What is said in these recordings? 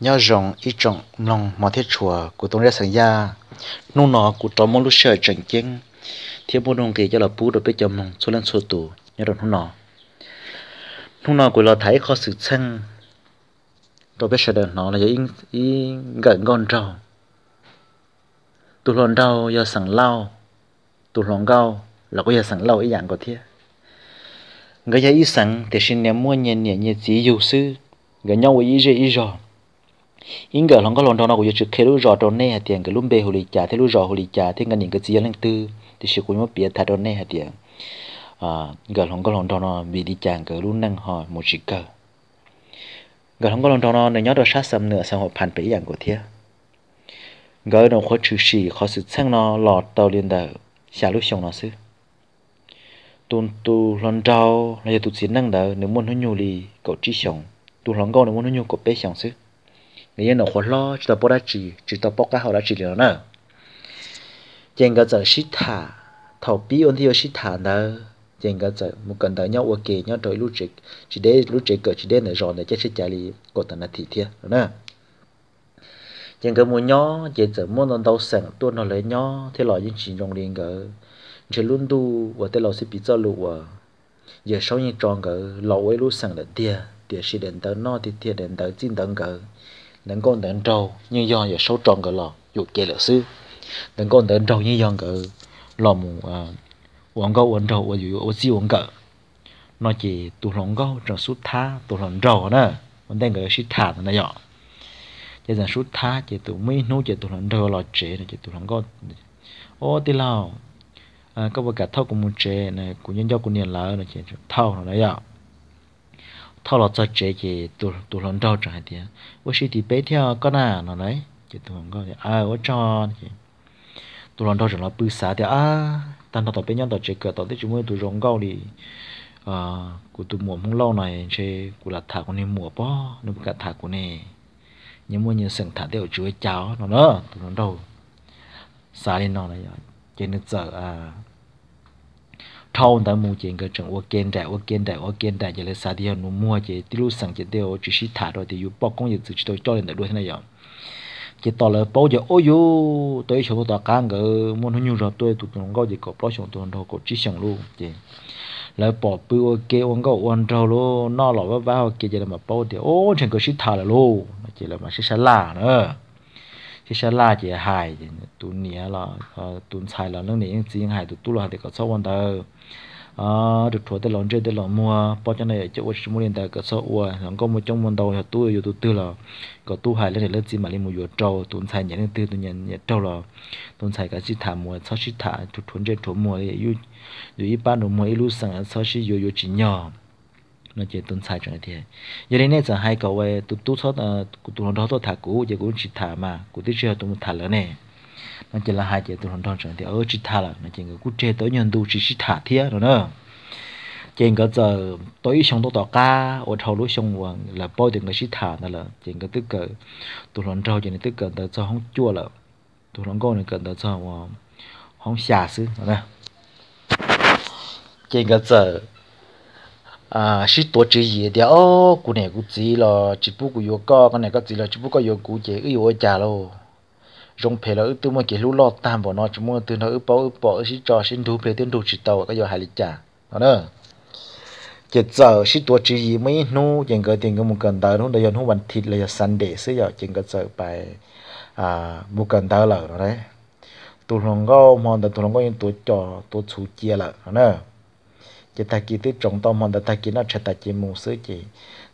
nhớ rằng ít trọng lòng mà thiết chùa của tôn ra sáng gia nung nọ của trò mong lúc sợ chẳng chênh thiết môn đồng kỳ cho là bú được biết chồng lòng số lần số tù nhớ rồng nung nó nung nó của lo thái khó sự xăng tôi biết sợ được nó là ý ý gần gòn rau tụ lòn rau do sẵn lao tụ lòn gao là có giờ sẵn lao ý dạng của thiết người ta ý sẵn thì xin ném mua nhẹ nhẹ nhẹ chỉ dù sư người nhau ý dễ ý rồi in gờ lòng có lòng trong nó cũng chữ kêu lúc rõ trong nè tiền cái lúc bê hồ lì chả thế lúc rõ hồ lì chả thế ngân những cái gì lên tư thì sự cũng mất biết thay trong nè tiền à gờ lòng có lòng trong nó bị đi chàng cái lúc năng hỏi một chỉ cờ gờ lòng có lòng trong nó nhớ được sát sầm nữa sang hộp phản bể dạng của thiệt gỡ đồng khó chữ xì khó sự sang nó lọt tàu liên đờ xả lúc xong nó xứ tôn tu lon trao là giờ tu chiến năng đờ nếu muốn nó nhô thì cậu trí xong, tu lon gò nếu muốn nó nhô cậu bé xong xứ 你也能活了，知道不拉几，知道不该好拉几了呢。见个走西塔，头比问题有西塔呢，见个走木 cần tới nhau ok nhau tới lúc trước, chỉ để lúc trước cỡ chỉ để này rồi này chắc sẽ trả có tận là thị thiệt nè. Chẳng cái mua nhỏ, chỉ giờ mua nó đâu sẵn tuôn nó lấy nhỏ, thế là những chuyện trong liền gỡ. Chỉ luôn tu và thế là sẽ bị giao lụ Giờ sau tròn gỡ, lâu ấy lúc sẵn là tia, tia sẽ đến tới nó thì tia đến tới chín tấn trâu 能够能找 như do giờ số tròn cái lò dù kể là sư 能够能找 như do cái lò mù à uống gạo uống trầu uống dù uống gì uống gạo nó chỉ tụ lòng gạo trong suốt tha tụ lòng trâu nữa, mình đang gọi sút tha này nhở chỉ là suốt tha chỉ tụ mấy nô chỉ tụ lòng trầu lò chế chỉ tụ lòng gạo ô tí lao à các bậc cả thâu của một chè này của nhân do của niên lỡ này chỉ thâu nó đấy thao lọt cho chế thì tụ tụ lần đầu chẳng hạn vô thì thì bé theo con à nó đấy chỉ tụ lần con thì à vô cho tụ lần đầu chẳng nó bự xả thì à tan tao bé nhau tao chế cửa tao tới chúng mới tụ rong gạo đi à của tụ mùa mông lâu này chế của là thả con này mùa bó nó cả thả con này nhưng mà nhiều sừng thả đều chuối cháu, nó đó tụ lần đầu xả lên nó này chế nước dở à thâu ta mua chuyện cái chuyện ô kiến đại ô kiến đại ô kiến đại giờ là sao thì nó mua chứ tí lúc sáng chỉ đều chỉ xí thả rồi thì yêu bao công việc chỉ tôi cho lên được đuôi thế này rồi chỉ tỏ là bao giờ ôi yo tôi chỗ tôi cán cái muốn nó nhiều rồi tôi tụt nó có gì có bao nhiêu tôi nó có chỉ sáng luôn chứ là bỏ bự ô kia ông có ông trâu luôn nó lọ vào vào kia giờ mà bao thì ô chuyện cái chỉ thả là luôn chỉ là mà xí xả là nữa chỉ xa la chỉ hại tu tụ nia là tụ xài là nó nia chỉ hại tu tu là thì có số vấn đề à được thua để lon chơi để lon mua bao cho này chỗ vật mua liền tại có số ua còn có một trong vấn đầu là tu yêu tu tư là có tu hại lên để lên chỉ mà lên một vừa trâu tu xài nhảy nước tư tu nhảy nhảy trâu là tu xài cái chỉ thả mua sau chỉ thả tụ thuần chơi thuần mua thì yêu yêu ít ban đồ mua ít lúc sáng sau chỉ yêu yêu chỉ nhỏ nó chỉ tuân sai cái thế giờ đến nay giờ hai cậu ấy tụ tụ số cụ tụ đó tôi thả cũ giờ cũng chỉ thả mà cụ tí chưa tôi thả lớn này nó chỉ là hai chỉ tụt tụ đó chẳng thế ở chỉ thả là nó chỉ người cụ chơi tới nhân đủ chỉ chỉ thả thế rồi nữa chỉ cái giờ tới xong tôi tỏ ca ở thầu lối xong vàng là bao tiền người chỉ thả nữa là chỉ cái tức cái tụt tụ đó chỉ trên tức cái tới cho không chua là tụt đó con này cần tới cho không xả xứ rồi nè trên cái giờ à chỉ tổ chức gì đó, ô cụ này cụ chỉ là chỉ bu cụ yêu co cái này cái chỉ là chỉ bu có yêu cụ chỉ yêu trả lo rong phê là tôi muốn cái lũ lọt tam bỏ nó chỉ muốn từ nó bỏ bỏ chỉ cho xin đủ phê tiền đủ chỉ tàu cái giờ hai lít trả đó nữa chỉ giờ chỉ tổ chức gì mấy nu chẳng có tiền cái một cần tờ nó để dọn không bằng thịt là Sunday sẽ giờ chẳng có giờ bài à một cần tờ là rồi đấy tụi nó có mòn tụi nó có những tổ trò tổ chủ chia là đó nữa chỉ ta kỳ tới trọng tâm mà ta kỳ nó chặt ta chỉ mù sứ chỉ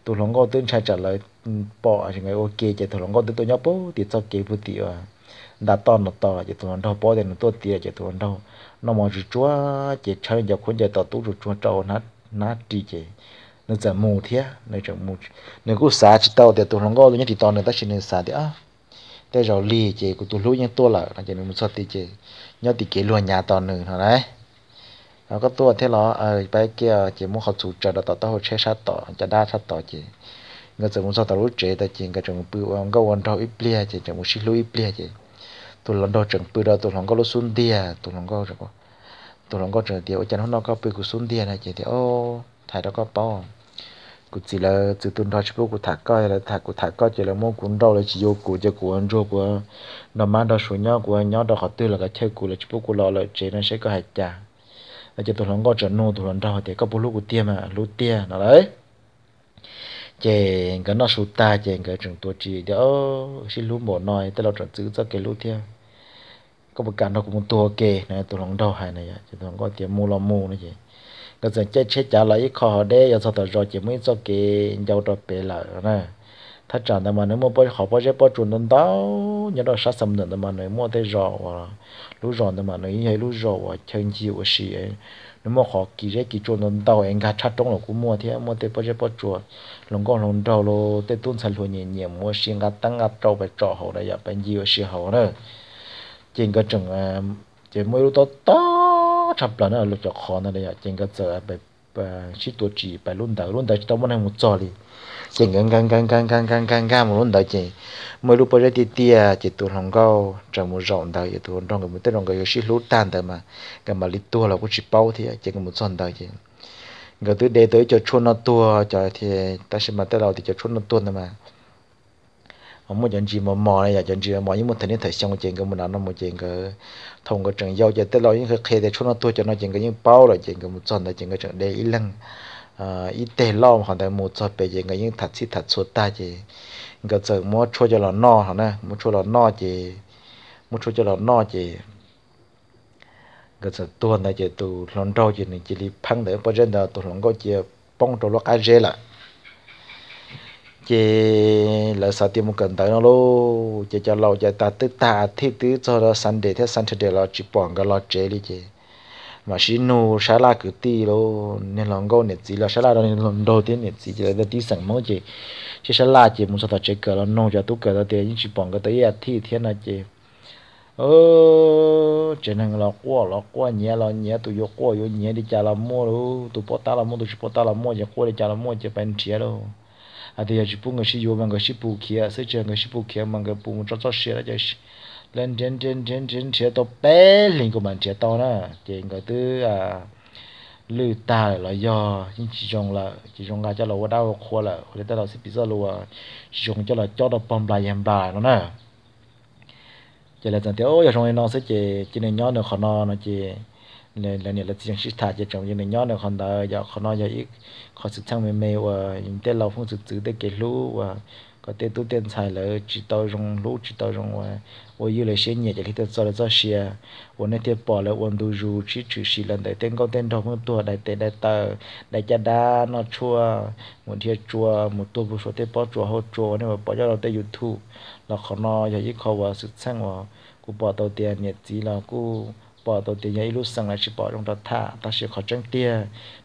tôi lòng ngô tôi trả trả lời ừ, bỏ người ok chỉ tôi lòng ngô tôi tôi nhớ bố thì cho kỳ bút tiệt đã to nó to chỉ tôi lòng đâu bỏ thì nó to tiệt chỉ tôi lòng đâu nó mà rụt chúa chỉ chơi giờ khốn giờ tao tú rụt chúa trâu nó nó đi chỉ nó giờ mù thế nó giờ mù nó cứ xả chỉ tao thì tôi lòng ngô tôi nhớ thì to nó ta chỉ nên xả thì à thế rồi lì chỉ của tôi lúc như tôi là chỉ nên một số tí chỉ nhớ thì kế luôn nhà to nữa rồi đấy nó có tua thế là ở bên kia chỉ muốn học chủ trợ là tao tao chơi sát tỏ chả đa sát tỏ chỉ người ta muốn sao tao lúc chơi ta chỉ cái trường bự ông có quan trọng ít bia chỉ chẳng muốn xích lối ít bia chỉ tụi lần đầu trường bự đó tụi lần có lúc xuống đi à tụi có rồi có tụi lần có trường thì ở trên nó có bự của xuống này chỉ thì ô thầy đó có bao cụ chỉ là từ tuần đó chỉ cụ thả coi là thả cụ thả coi chỉ là mong cuốn đâu chỉ vô cụ cho cụ ăn rô của nó đó số nhau của nhau đó họ tư là cái chơi cụ là chỉ cụ lo là chỉ nó sẽ có hạt chả chỉ tôi lòng có chân nô tôi lòng đau thì có bốn lúc của tiêm à lúc tiêm nó đấy chèn cái nó sụt ta chèn cái trường tuổi chỉ đỡ xin lúc bỏ nói tới lâu trở giữ cho cái lúc tiêm có một cái nó cũng tua kề này à, tôi lòng đau hay này chỉ tôi lòng có tiêm mua lo mua nữa vậy cái giờ chết chết trả lại khó đây giờ sao tôi rồi chỉ mới cho cái giàu đó bể lại nè 他长得嘛，那么不好不些不主动到，你到啥什么的嘛，那么得绕啊，路绕的嘛，那因为路绕啊，天气我是也，那么好几日几主动到，人家吃中了古么天，么得不些不主，龙岗龙到喽，得东城路年年么是人家等啊找不找好了呀，本地有时候呢，见个整啊，这没有到到差不多呢，路就好那里呀，见个走啊被。và chỉ tổ chỉ bài luôn đầu luôn đầu chỉ tao muốn ăn một trò đi chỉ ngang ngang ngang ngang ngang ngang ngang ngang một luôn đầu chỉ mới lúc bây giờ thì tia chỉ tổ hồng cao trong một rộng đầu chỉ tổ trong cái một tết trong cái có chỉ lút tan đầu mà cái mà lít tua là cũng chỉ bao thì chỉ cái một tròn đầu chỉ người tới đây tới cho chôn nó tua cho thì ta sẽ mà tới đầu thì cho chôn nó tua mà mà muốn chọn gì mà mò này giờ chọn gì mà mò nhưng mà thành những thời xong chuyện cái mình ăn nó một chuyện cái thông cái trường giao cho tới lo những cái khe để cho nó tôi cho nó chuyện cái những bao rồi chuyện cái một trận là chuyện cái trường để ít lần ít để lo hoàn còn một trận bây giờ cái những thật xí thật suốt ta chứ, cái chuyện mua cho cho nó no hả nè mua cho nó no chứ, mua cho cho nó no chứ, cái chuyện tuần này chỉ tụ lon đầu chỉ này chỉ đi phăng để bao giờ đó tụ lon gạo chỉ bông trâu lo cá rê lại chị là sao tiêu một cần tới nó lô chị cho lâu chị ta tức ta thiết tứ cho nó Sunday thế Saturday là chị bỏ cái lo chế đi chị mà xí nô xá la cứ ti lô nên lòng gâu nè gì là xá la đó nên lòng đầu tiên nè gì chị là tí sẵn mỗi chị chị xá la chị muốn sao ta chế cờ nó nô cho tú cờ đó tiền chị bỏ cái tới à thi thế là chị ơ chị năng là quá là quá nhẹ là nhẹ tụi vô quá vô nhẹ đi chả là mua luôn tụi bỏ ta là mua tụi bỏ ta là mua chị quá đi chả là mua chị bán chia đâu à thì chỉ bung cái gì yoga cái gì bung kia sẽ chơi cái gì bung kia mang cái bung cho cho xe là chơi lên trên trên trên trên xe to bé lên của mình xe to na, chuyện cái thứ à lư ta là do nhưng chỉ dùng là chỉ dùng cái cho là đau khô là để ta là sẽ bị sao luôn chỉ dùng cho là cho nó bom lại em bà nó nè chỉ là thằng tiểu ôi trong nó sẽ chỉ chỉ nên nhớ được khó nó nó chỉ เนี่ยแล้วเนี่ยเราจะยังชิตาจะจงยังในย้อนในคนเดียวอยากคนน้อยอยากอีกขอสุดช่างไม่ไม่ว่าอย่างเต้เราพุ่งสุดสืดได้เกลูว่าก็เต้ตู้เต้นใส่เลยจิตเอาจงรู้จิตเอาชงว่า我有了些年，这里头做่做些，我那天跑了温เราเต了，但天高天高么多，但但但นอ家打那捉，我天捉，我多不说天跑捉好捉，那么跑งว่ากูบอ b ต那可เต一นเนี่ยจีร日子กู bỏ tàu tiền nhà lúc sang lại chỉ bỏ trong đó thả ta sẽ khó trắng tia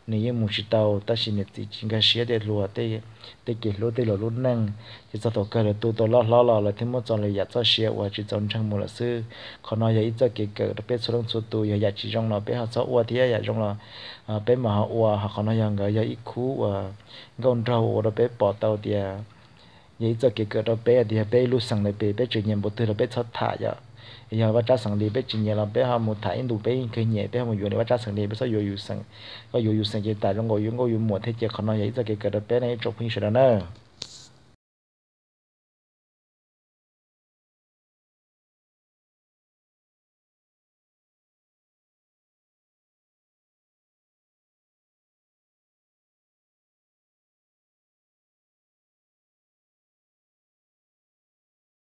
nếu như muốn chỉ tàu ta sẽ nhận thì chính cái xe để lúa để để kể lúa để lúa lúa năng chỉ cho tàu cơ là tu tàu lo lo lo là thêm một tròn là giặt cho xe và chỉ tròn trong một là sư còn nói vậy cho kể cỡ đặc biệt số đông số tu giờ chỉ trong là bé học cho uo thì giặt trong là bé mà học uo học còn nói rằng cái giờ ít khu và gòn rau đó bé bỏ tàu tiền vậy cho kể cỡ đó bé thì bé lúc sang lại bé bé chuyện gì một thứ là bé cho thả vậy giờ bắt cha sang đi bé chỉ nhẹ là bé ham một thái đủ bé cái nhẹ bé ham một vừa này bắt cha sang đi bé sao yêu yêu sang có vừa vừa sang chỉ tại trong ngồi vừa ngồi vừa một thế chỉ còn nói vậy ra cái cái đó bé này chụp hình sẽ đó nữa